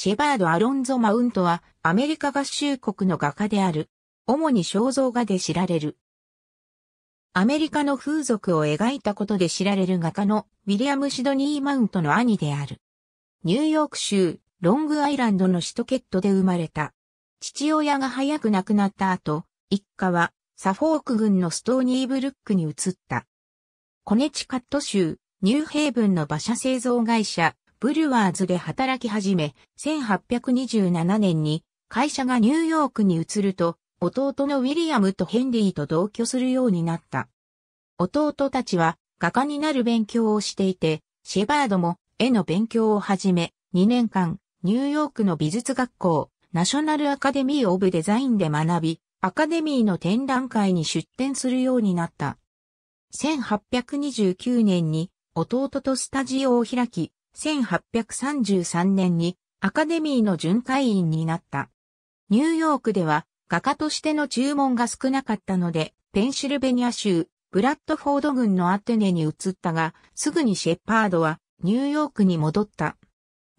シェバード・アロンゾ・マウントはアメリカ合衆国の画家である。主に肖像画で知られる。アメリカの風俗を描いたことで知られる画家のウィリアム・シドニー・マウントの兄である。ニューヨーク州ロングアイランドの首都ケットで生まれた。父親が早く亡くなった後、一家はサフォーク郡のストーニーブルックに移った。コネチカット州ニューヘイブンの馬車製造会社ブリュワーズで働き始め、1827年に会社がニューヨークに移ると、弟のウィリアムとヘンリーと同居するようになった。弟たちは画家になる勉強をしていて、シェバードも絵の勉強を始め、2年間、ニューヨークの美術学校、ナショナルアカデミー・オブ・デザインで学び、アカデミーの展覧会に出展するようになった。1829年に弟とスタジオを開き、1833年にアカデミーの巡回員になった。ニューヨークでは画家としての注文が少なかったので、ペンシルベニア州、ブラッドフォード郡のアテネに移ったが、すぐにシェパードはニューヨークに戻った。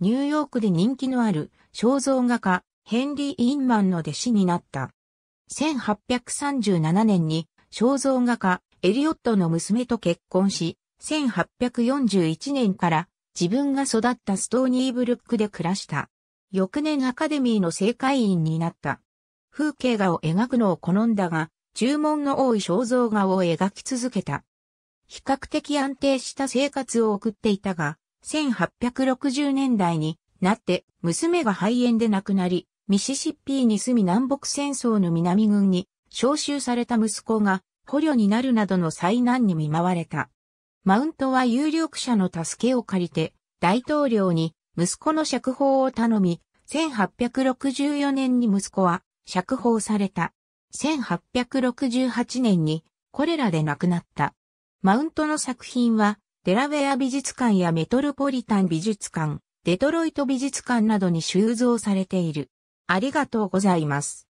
ニューヨークで人気のある肖像画家、ヘンリー・インマンの弟子になった。1837年に肖像画家、エリオットの娘と結婚し、1841年から自分が育ったストーニーブルックで暮らした。翌年アカデミーの正会員になった。風景画を描くのを好んだが、注文の多い肖像画を描き続けた。比較的安定した生活を送っていたが、1860年代になって娘が肺炎で亡くなり、ミシシッピーに住み南北戦争の南軍に召集された息子が捕虜になるなどの災難に見舞われた。マウントは有力者の助けを借りて、大統領に息子の釈放を頼み、1864年に息子は釈放された。1868年にコレラで亡くなった。マウントの作品は、デラウェア美術館やメトロポリタン美術館、デトロイト美術館などに収蔵されている。ありがとうございます。